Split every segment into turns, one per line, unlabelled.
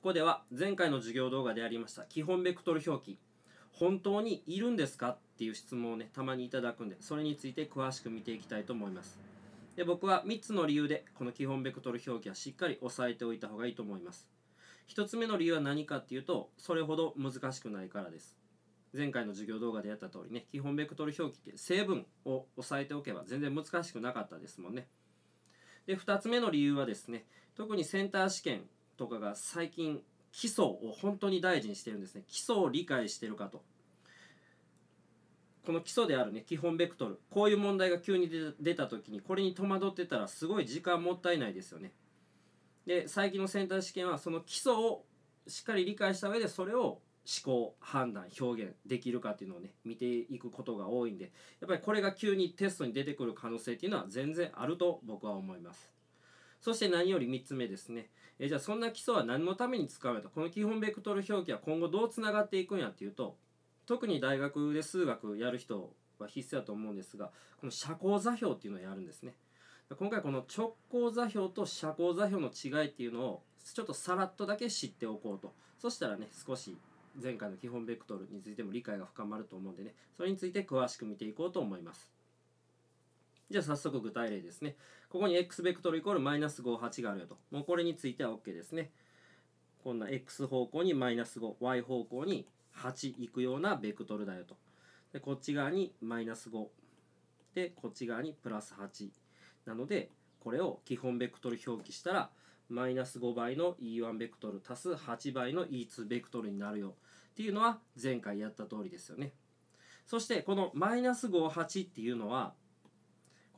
ここでは前回の授業動画でありました基本ベクトル表記本当にいるんですかっていう質問をねたまにいただくんでそれについて詳しく見ていきたいと思いますで僕は3つの理由でこの基本ベクトル表記はしっかり押さえておいた方がいいと思います1つ目の理由は何かっていうとそれほど難しくないからです前回の授業動画でやった通りね基本ベクトル表記って成分を押さえておけば全然難しくなかったですもんねで2つ目の理由はですね特にセンター試験とかが最近基礎を本当に大事にしてるんですね基礎を理解してるかとこの基礎であるね基本ベクトルこういう問題が急に出た時にこれに戸惑ってたらすごい時間もったいないですよねで最近のセンター試験はその基礎をしっかり理解した上でそれを思考判断表現できるかっていうのをね見ていくことが多いんでやっぱりこれが急にテストに出てくる可能性っていうのは全然あると僕は思いますそして何より3つ目ですねえじゃあそんな基礎は何のために使うのとこの基本ベクトル表記は今後どうつながっていくんやっていうと特に大学で数学やる人は必須だと思うんですがこの社交座標っていうのをやるんですね今回この直行座標と社交座標の違いっていうのをちょっとさらっとだけ知っておこうとそしたらね少し前回の基本ベクトルについても理解が深まると思うんでねそれについて詳しく見ていこうと思いますじゃあ早速具体例ですね。ここに x ベクトルイコールマイナス5、8があるよと。もうこれについては OK ですね。こんな x 方向にマイナス5、y 方向に8行くようなベクトルだよと。で、こっち側にマイナス5。で、こっち側にプラス8。なので、これを基本ベクトル表記したら、マイナス5倍の E1 ベクトル足す8倍の E2 ベクトルになるよっていうのは前回やった通りですよね。そしてこのマイナス5、8っていうのは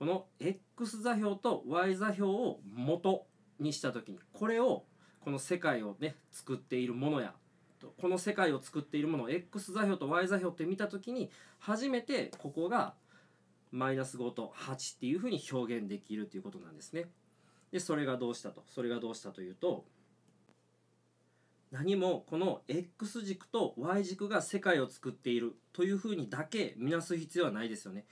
この x 座標と y 座標を元にした時にこれをこの世界をね作っているものやこの世界を作っているものを x 座標と y 座標って見た時に初めてここがマイナス5と8っていうふうに表現できるということなんですね。でそれがどうしたとそれがどうしたというと何もこの X 軸と Y 軸が世界を作っているというふうにだけ見なす必要はないですよね。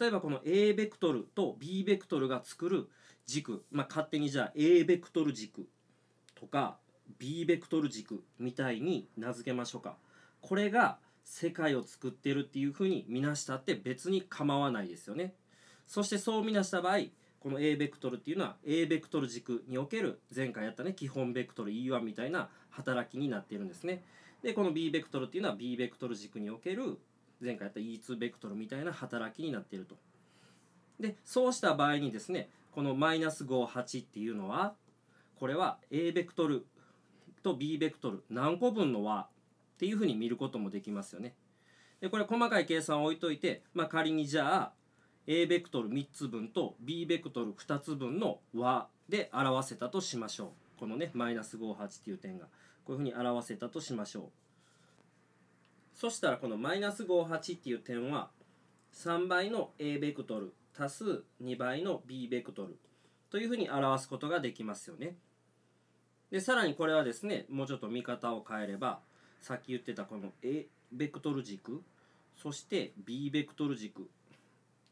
例えばこの A ベクトルと B ベクトルが作る軸、まあ、勝手にじゃあ A ベクトル軸とか B ベクトル軸みたいに名付けましょうか。これが世界を作ってるっていうふうに見なしたって別に構わないですよね。そしてそう見なした場合この A ベクトルっていうのは A ベクトル軸における前回やったね基本ベクトル E1 みたいな働きになっているんですね。でこの B ベクトルっていうのは B ベクトル軸における前回やった E2 ベクトルみたいな働きになっていると。でそうした場合にですねこのマイナス58っていうのはこれは A ベクトルと B ベクトル何個分の和っていうふうに見ることもできますよね。でこれ細かい計算を置いといて、まあ、仮にじゃあ A ベクトル3つ分と B ベクトル2つ分の和で表せたとしましょうこのねマイナス58っていう点がこういうふうに表せたとしましょうそしたらこのマイナス58っていう点は3倍の A ベクトル足す2倍の B ベクトルというふうに表すことができますよね。でさらにこれはですねもうちょっと見方を変えればさっき言ってたこの A ベクトル軸そして B ベクトル軸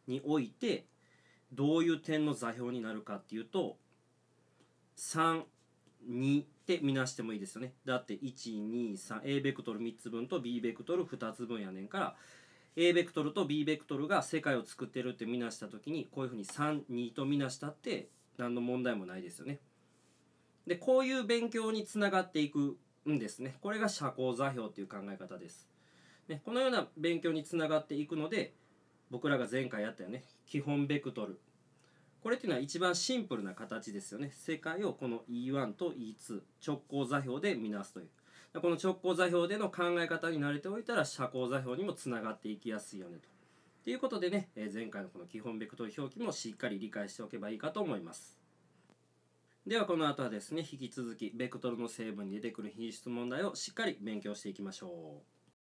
においてどういう点の座標になるかっていうと32って見なしてもいいですよねだって 123A ベクトル3つ分と B ベクトル2つ分やねんから A ベクトルと B ベクトルが世界を作ってるって見なした時にこういうふうに32と見なしたって何の問題もないですよね。でこういう勉強につながっていくんですね。これが社交座標っていう考え方です。ね、このような勉強につながっていくので僕らが前回やったよね基本ベクトルこれっていうのは一番シンプルな形ですよね世界をこの E1 と E2 直行座標で見なすというこの直行座標での考え方に慣れておいたら社交座標にもつながっていきやすいよねと。ということでね、え前回のこの基本ベクトル表記もしっかり理解しておけばいいかと思います。ではこの後はですね、引き続きベクトルの成分に出てくる品質問題をしっかり勉強していきましょう。